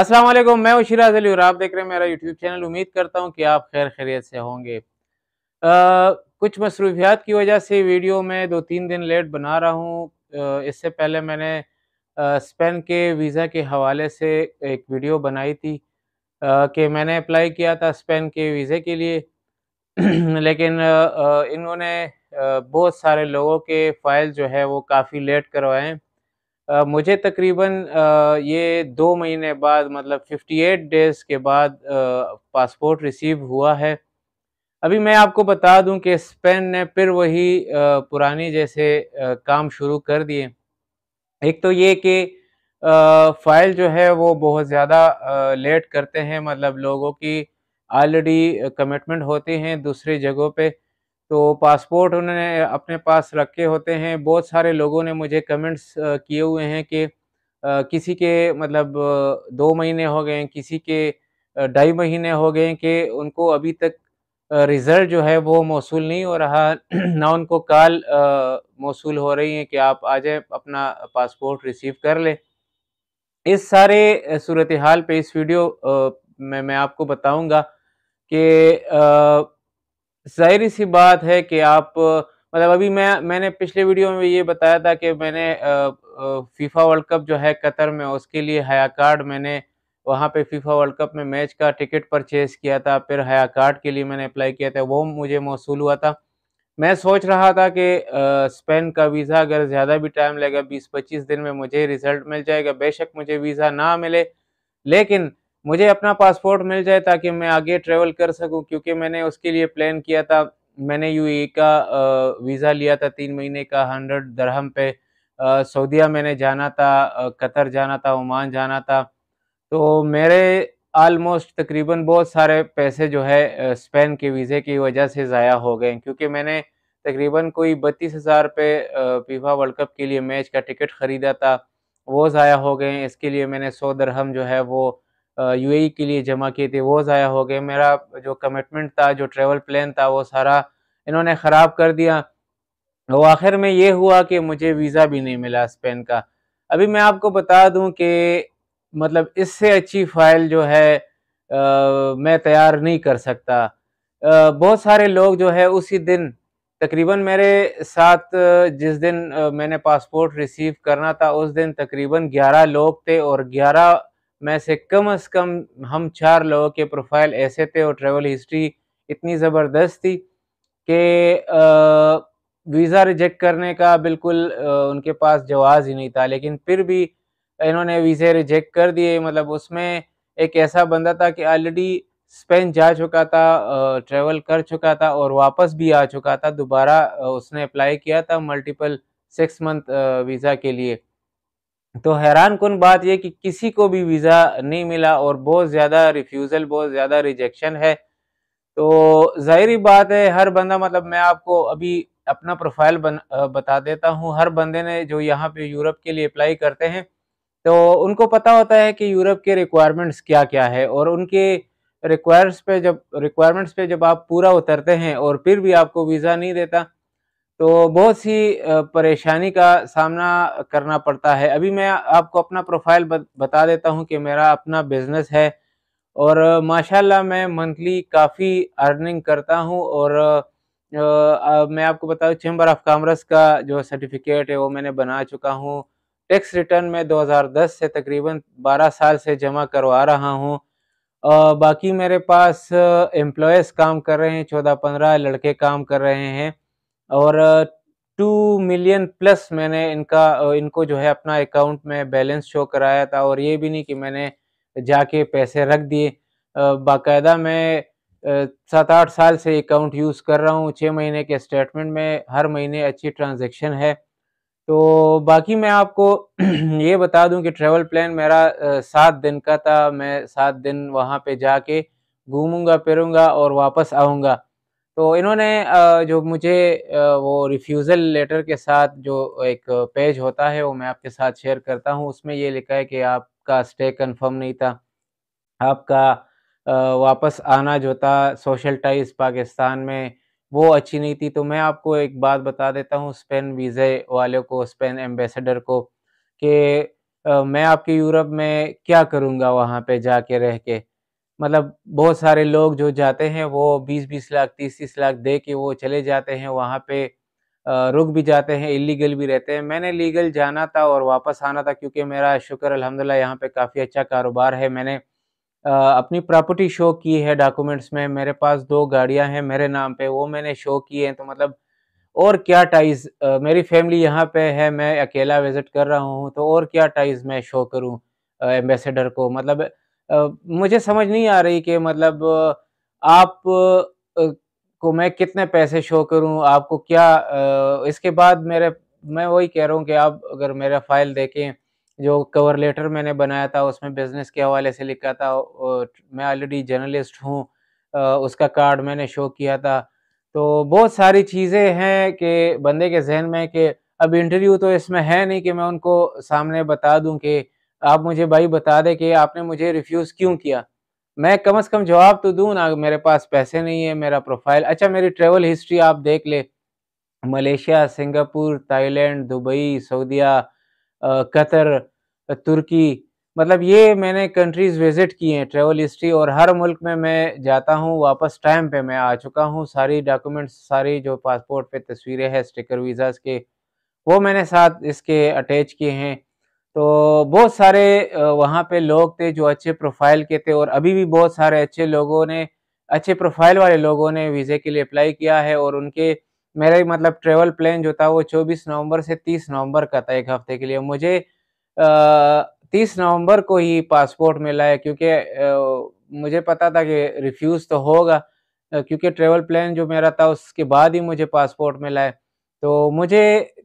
अस्सलाम वालेकुम मैं उशिराज अली और आप देख रहे हैं मेरा यूट्यूब चैनल उम्मीद करता हूं कि आप खैर खैरियत से होंगे आ, कुछ मसरूफियात की वजह से वीडियो में दो तीन दिन लेट बना रहा हूं इससे पहले मैंने स्पेन के वीज़ा के हवाले से एक वीडियो बनाई थी कि मैंने अप्लाई किया था स्पेन के वीज़े के लिए लेकिन आ, इन्होंने बहुत सारे लोगों के फ़ाइल जो है वो काफ़ी लेट करवाएं मुझे तकरीबन ये दो महीने बाद मतलब 58 डेज़ के बाद पासपोर्ट रिसीव हुआ है अभी मैं आपको बता दूं कि स्पेन ने फिर वही पुरानी जैसे काम शुरू कर दिए एक तो ये कि फाइल जो है वो बहुत ज़्यादा लेट करते हैं मतलब लोगों की ऑलरेडी कमिटमेंट होते हैं दूसरी जगहों पे तो पासपोर्ट उन्होंने अपने पास रखे होते हैं बहुत सारे लोगों ने मुझे कमेंट्स किए हुए हैं कि किसी के मतलब दो महीने हो गए किसी के ढाई महीने हो गए कि उनको अभी तक रिज़ल्ट जो है वो मौसू नहीं हो रहा ना उनको कॉल मौसू हो रही है कि आप आ जाए अपना पासपोर्ट रिसीव कर ले इस सारे सूरत हाल पे इस वीडियो में मैं आपको बताऊंगा कि जाहिर सी बात है कि आप मतलब अभी मैं मैंने पिछले वीडियो में ये बताया था कि मैंने फीफा वर्ल्ड कप जो है कतर में उसके लिए हया कार्ड मैंने वहाँ पे फीफा वर्ल्ड कप में मैच का टिकट परचेज़ किया था फिर हया कार्ड के लिए मैंने अप्लाई किया था वो मुझे मौसू हुआ था मैं सोच रहा था कि स्पेन का वीज़ा अगर ज़्यादा भी टाइम लगेगा बीस पच्चीस दिन में मुझे रिज़ल्ट मिल जाएगा बेशक मुझे वीज़ा ना मिले लेकिन मुझे अपना पासपोर्ट मिल जाए ताकि मैं आगे ट्रेवल कर सकूं क्योंकि मैंने उसके लिए प्लान किया था मैंने यूएई का वीज़ा लिया था तीन महीने का हंड्रेड दरहम पे सऊदीया मैंने जाना था कतर जाना था ओमान जाना था तो मेरे आलमोस्ट तकरीबन बहुत सारे पैसे जो है स्पेन के वीज़े की वजह से ज़ाया हो गए क्योंकि मैंने तकरीबन कोई बत्तीस हज़ार पे फीफा वर्ल्ड कप के लिए मैच का टिकट ख़रीदा था वो ज़ाया हो गए इसके लिए मैंने सौ दरहम जो है वो यूएई e के लिए जमा किए थे वो ज़ाया हो गए मेरा जो कमिटमेंट था जो ट्रेवल प्लान था वो सारा इन्होंने ख़राब कर दिया वो आखिर में ये हुआ कि मुझे वीज़ा भी नहीं मिला स्पेन का अभी मैं आपको बता दूं कि मतलब इससे अच्छी फ़ाइल जो है आ, मैं तैयार नहीं कर सकता आ, बहुत सारे लोग जो है उसी दिन तकरीबन मेरे साथ जिस दिन मैंने पासपोर्ट रिसीव करना था उस दिन तकरीबन 11 लोग थे और में से कम से कम हम चार लोगों के प्रोफाइल ऐसे थे और ट्रेवल हिस्ट्री इतनी ज़बरदस्त थी कि वीज़ा रिजेक्ट करने का बिल्कुल उनके पास जवाब ही नहीं था लेकिन फिर भी इन्होंने वीज़े रिजेक्ट कर दिए मतलब उसमें एक ऐसा बंदा था कि ऑलरेडी स्पेन जा चुका था ट्रैवल कर चुका था और वापस भी आ चुका था दोबारा उसने अप्लाई किया था मल्टीपल सिक्स मंथ वीज़ा के लिए तो हैरान कन बात यह कि किसी को भी वीज़ा नहीं मिला और बहुत ज़्यादा रिफ्यूज़ल बहुत ज़्यादा रिजेक्शन है तो ज़ाहरी बात है हर बंदा मतलब मैं आपको अभी अपना प्रोफाइल बन, बता देता हूँ हर बंदे ने जो यहाँ पे यूरोप के लिए अप्लाई करते हैं तो उनको पता होता है कि यूरोप के रिक्वायरमेंट्स क्या क्या है और उनके रिक्वायर्स पे जब रिक्वायरमेंट्स पे जब आप पूरा उतरते हैं और फिर भी आपको वीज़ा नहीं देता तो बहुत सी परेशानी का सामना करना पड़ता है अभी मैं आपको अपना प्रोफाइल बता देता हूँ कि मेरा अपना बिजनेस है और माशाल्लाह मैं मंथली काफ़ी अर्निंग करता हूँ और मैं आपको बताऊँ चैम्बर ऑफ कामर्स का जो सर्टिफिकेट है वो मैंने बना चुका हूँ टैक्स रिटर्न में 2010 से तकरीबन 12 साल से जमा करवा रहा हूँ बाकी मेरे पास एम्प्लॉयज़ काम कर रहे हैं चौदह पंद्रह लड़के काम कर रहे हैं और टू मिलियन प्लस मैंने इनका इनको जो है अपना अकाउंट में बैलेंस शो कराया था और ये भी नहीं कि मैंने जाके पैसे रख दिए बाकायदा मैं सात आठ साल से अकाउंट यूज़ कर रहा हूँ छः महीने के स्टेटमेंट में हर महीने अच्छी ट्रांजेक्शन है तो बाकी मैं आपको ये बता दूं कि ट्रैवल प्लान मेरा सात दिन का था मैं सात दिन वहाँ पे जाके घूमूंगा फिरूंगा और वापस आऊँगा तो इन्होंने जो मुझे वो रिफ्यूज़ल लेटर के साथ जो एक पेज होता है वो मैं आपके साथ शेयर करता हूँ उसमें ये लिखा है कि आपका स्टे कंफर्म नहीं था आपका वापस आना जो था सोशल टाइज पाकिस्तान में वो अच्छी नहीं थी तो मैं आपको एक बात बता देता हूँ स्पेन वीज़े वालों को स्पेन एम्बेसडर को कि मैं आपके यूरोप में क्या करूँगा वहाँ पर जाके रह के मतलब बहुत सारे लोग जो जाते हैं वो बीस बीस लाख तीस तीस लाख दे के वो चले जाते हैं वहाँ पे रुक भी जाते हैं इलीगल भी रहते हैं मैंने लीगल जाना था और वापस आना था क्योंकि मेरा शुक्र अलहमदिल्ला यहाँ पे काफ़ी अच्छा कारोबार है मैंने अपनी प्रॉपर्टी शो की है डॉक्यूमेंट्स में मेरे पास दो गाड़ियाँ हैं मेरे नाम पे वो मैंने शो की हैं तो मतलब और क्या टाइज मेरी फैमिली यहाँ पे है मैं अकेला विज़िट कर रहा हूँ तो और क्या टाइज मैं शो करूँ एम्बेसडर को मतलब मुझे समझ नहीं आ रही कि मतलब आप को मैं कितने पैसे शो करूं आपको क्या इसके बाद मेरे मैं वही कह रहा हूं कि आप अगर मेरा फाइल देखें जो कवर लेटर मैंने बनाया था उसमें बिज़नेस के हवाले से लिखा था मैं ऑलरेडी जर्नलिस्ट हूँ उसका कार्ड मैंने शो किया था तो बहुत सारी चीज़ें हैं कि बंदे के जहन में कि अब इंटरव्यू तो इसमें है नहीं कि मैं उनको सामने बता दूं कि आप मुझे भाई बता दें कि आपने मुझे रिफ्यूज़ क्यों किया मैं कम से कम जवाब तो दूँ ना मेरे पास पैसे नहीं है मेरा प्रोफाइल अच्छा मेरी ट्रेवल हिस्ट्री आप देख ले मलेशिया सिंगापुर थाईलैंड दुबई सऊदिया कतर तुर्की मतलब ये मैंने कंट्रीज़ विज़िट की हैं ट्रेवल हिस्ट्री और हर मुल्क में मैं जाता हूँ वापस टाइम पे मैं आ चुका हूँ सारी डॉक्यूमेंट्स सारी जो पासपोर्ट पे तस्वीरें हैं स्टिकर वीज़ाज़ के वो मैंने साथ इसके अटैच किए हैं तो बहुत सारे वहाँ पे लोग थे जो अच्छे प्रोफाइल के थे और अभी भी बहुत सारे अच्छे लोगों ने अच्छे प्रोफाइल वाले लोगों ने वीज़े के लिए अप्लाई किया है और उनके मेरा मतलब ट्रेवल प्लान जो था वो 24 नवंबर से 30 नवंबर का था एक हफ्ते के लिए मुझे तीस नवंबर को ही पासपोर्ट मिला है क्योंकि मुझे पता था कि रिफ्यूज़ तो होगा क्योंकि ट्रेवल प्लान जो मेरा था उसके बाद ही मुझे पासपोर्ट मिला है तो मुझे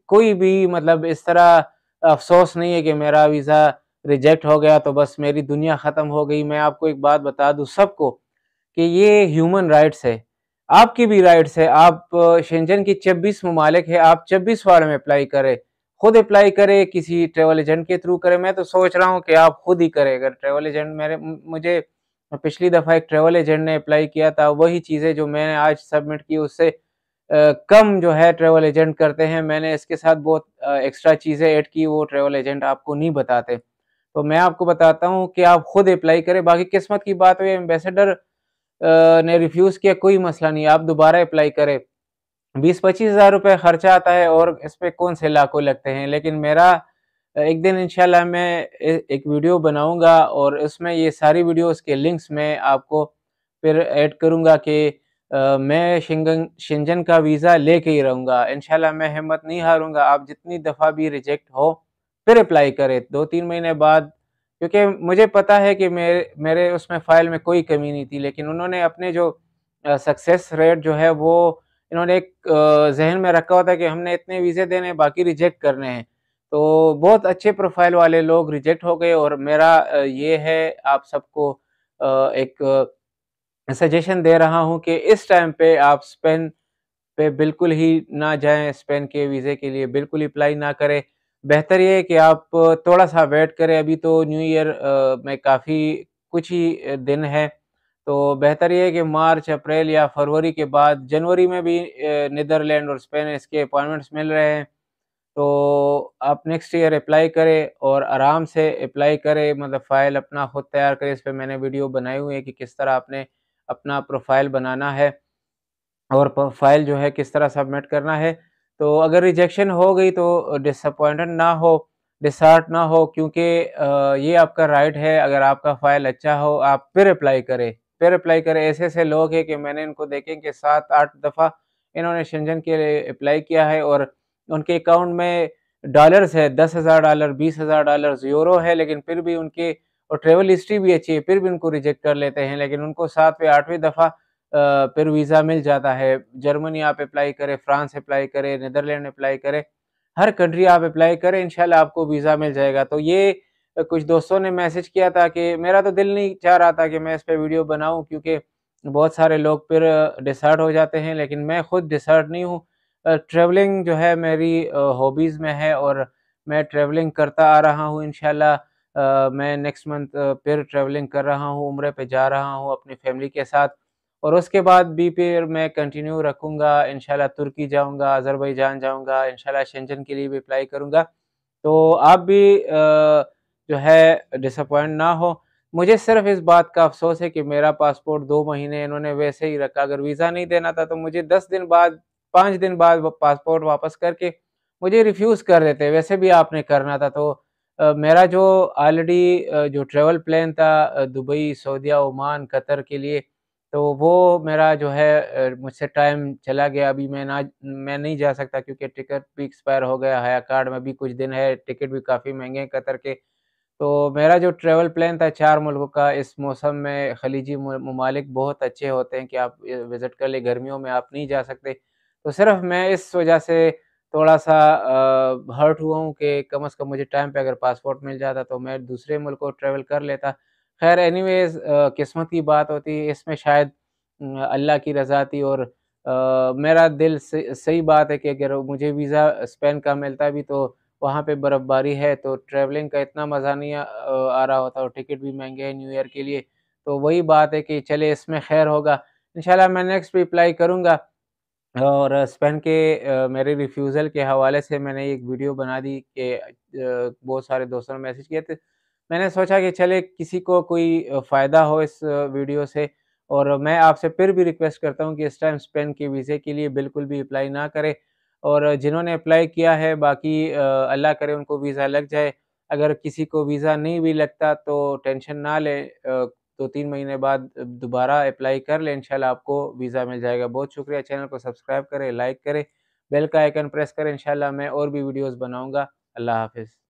कोई भी मतलब इस तरह अफसोस नहीं है कि मेरा वीज़ा रिजेक्ट हो गया तो बस मेरी दुनिया ख़त्म हो गई मैं आपको एक बात बता दूँ सबको कि ये ह्यूमन राइट्स है आपकी भी राइट्स है आप शेंजन की छब्बीस ममालिक है आप छब्बीस वाले में अप्लाई करें खुद अप्लाई करें किसी ट्रेवल एजेंट के थ्रू करें मैं तो सोच रहा हूँ कि आप खुद ही करें अगर ट्रेवल एजेंट मेरे मुझे पिछली दफ़ा एक ट्रेवल एजेंट ने अप्लाई किया था वही चीज़ें जो मैंने आज सबमिट की उससे कम जो है ट्रेवल एजेंट करते हैं मैंने इसके साथ बहुत एक्स्ट्रा चीज़ें ऐड की वो ट्रेवल एजेंट आपको नहीं बताते तो मैं आपको बताता हूँ कि आप खुद अप्लाई करें बाकी किस्मत की बात हुई एम्बेसडर ने रिफ्यूज़ किया कोई मसला नहीं आप दोबारा अप्लाई करें बीस पच्चीस हज़ार रुपये खर्चा आता है और इस पर कौन से लाखों लगते हैं लेकिन मेरा एक दिन इंशाल्लाह मैं एक वीडियो बनाऊंगा और उसमें ये सारी वीडियोस के लिंक्स मैं आपको फिर ऐड करूंगा कि मैं शिंगन शिंजन का वीज़ा लेके ही रहूँगा इनशाला मैं हिम्मत नहीं हारूँगा आप जितनी दफ़ा भी रिजेक्ट हो फिर अप्लाई करें दो तीन महीने बाद क्योंकि मुझे पता है कि मेरे मेरे उसमें फ़ाइल में कोई कमी नहीं थी लेकिन उन्होंने अपने जो सक्सेस रेट जो है वो इन्होंने एक जहन में रखा होता है कि हमने इतने वीज़े देने बाकी रिजेक्ट करने हैं तो बहुत अच्छे प्रोफाइल वाले लोग रिजेक्ट हो गए और मेरा ये है आप सबको एक सजेशन दे रहा हूं कि इस टाइम पे आप स्पेन पे बिल्कुल ही ना जाएं स्पेन के वीज़े के लिए बिल्कुल अप्लाई ना करें बेहतर ये कि आप थोड़ा सा वेट करें अभी तो न्यू ईयर में काफ़ी कुछ ही दिन है तो बेहतर ये है कि मार्च अप्रैल या फरवरी के बाद जनवरी में भी नीदरलैंड और स्पेन इसके अपॉइंटमेंट्स मिल रहे हैं तो आप नेक्स्ट ईयर अप्लाई करें और आराम से अप्लाई करें मतलब फ़ाइल अपना खुद तैयार करें इस पर मैंने वीडियो बनाई हुई है कि किस तरह आपने अपना प्रोफाइल बनाना है और प्रोफाइल जो है किस तरह सबमिट करना है तो अगर रिजेक्शन हो गई तो डिसअपॉइंटेड ना हो डिसार्ट ना हो क्योंकि ये आपका राइट है अगर आपका फाइल अच्छा हो आप फिर अप्लाई करें फिर अप्लाई करें ऐसे ऐसे लोग हैं कि मैंने इनको देखें कि सात आठ दफ़ा इन्होंने शंजन के लिए अप्लाई किया है और उनके अकाउंट में डॉलर्स है दस हज़ार डॉलर बीस हज़ार डॉलर यूरो है लेकिन फिर भी उनके और ट्रेवल हिस्ट्री भी अच्छी है फिर भी उनको रिजेक्ट कर लेते हैं लेकिन उनको सातवें आठवीं दफ़ा फिर वीज़ा मिल जाता है जर्मनी आप अप्लाई करें फ्रांस अप्लाई करें नदरलैंड अप्लाई करें हर कंट्री आप अप्लाई करें इन आपको वीज़ा मिल जाएगा तो ये कुछ दोस्तों ने मैसेज किया था कि मेरा तो दिल नहीं चाह रहा था कि मैं इस पर वीडियो बनाऊँ क्योंकि बहुत सारे लोग फिर डिसर्ट हो जाते हैं लेकिन मैं खुद डिसर्ट नहीं हूँ ट्रैवलिंग जो है मेरी हॉबीज़ में है और मैं ट्रैवलिंग करता आ रहा हूँ इन आ, मैं नेक्स्ट मंथ फिर ट्रैवलिंग कर रहा हूँ उम्र पे जा रहा हूँ अपनी फैमिली के साथ और उसके बाद भी फिर मैं कंटिन्यू रखूँगा इन तुर्की जाऊँगा अजरबैजान जाऊँगा इन शेंजन के लिए भी अप्लाई करूँगा तो आप भी आ, जो है डिसअपॉइंट ना हो मुझे सिर्फ इस बात का अफसोस है कि मेरा पासपोर्ट दो महीने इन्होंने वैसे ही रखा अगर वीज़ा नहीं देना था तो मुझे दस दिन बाद पाँच दिन बाद पासपोर्ट वापस करके मुझे रिफ्यूज़ कर देते वैसे भी आपने करना था तो मेरा जो ऑलरेडी जो ट्रेवल प्लान था दुबई सऊदीया ओमान कतर के लिए तो वो मेरा जो है मुझसे टाइम चला गया अभी मैं ना मैं नहीं जा सकता क्योंकि टिकट भी एक्सपायर हो गया हया कार्ड में भी कुछ दिन है टिकट भी काफ़ी महंगे हैं कतर के तो मेरा जो ट्रेवल प्लान था चार मुल्कों का इस मौसम में खलीजी ममालिक बहुत अच्छे होते हैं कि आप विज़िट कर ले गर्मियों में आप नहीं जा सकते तो सिर्फ मैं इस वजह से थोड़ा सा हर्ट हुआ हूँ कि कम से कम मुझे टाइम पे अगर पासपोर्ट मिल जाता तो मैं दूसरे मुल्क को ट्रैवल कर लेता खैर एनीवेज किस्मत की बात होती है इसमें शायद अल्लाह की रज़ा थी और आ, मेरा दिल सही बात है कि अगर मुझे वीज़ा स्पेन का मिलता भी तो वहाँ पे बर्फ़बारी है तो ट्रैवलिंग का इतना मज़ा नहीं आ, आ रहा होता और टिकट भी महंगे हैं न्यू ईयर के लिए तो वही बात है कि चले इसमें खैर होगा इन मैं नेक्स्ट भी अप्लाई करूँगा और स्पेन के मेरे रिफ्यूज़ल के हवाले से मैंने एक वीडियो बना दी कि बहुत सारे दोस्तों ने मैसेज किए थे। तो मैंने सोचा कि चले किसी को कोई फ़ायदा हो इस वीडियो से और मैं आपसे फिर भी रिक्वेस्ट करता हूँ कि इस टाइम स्पेन के वीज़े के लिए बिल्कुल भी अप्लाई ना करें और जिन्होंने अप्लाई किया है बाकी अल्लाह करे उनको वीज़ा लग जाए। अगर किसी को वीज़ा नहीं भी लगता तो टेंशन ना लें तो तीन महीने बाद दोबारा अप्लाई कर लें इंशाल्लाह आपको वीज़ा मिल जाएगा बहुत शुक्रिया चैनल को सब्सक्राइब करें लाइक करें बेल का आइकन प्रेस करें इंशाल्लाह मैं और भी वीडियोस बनाऊंगा अल्लाह हाफिज़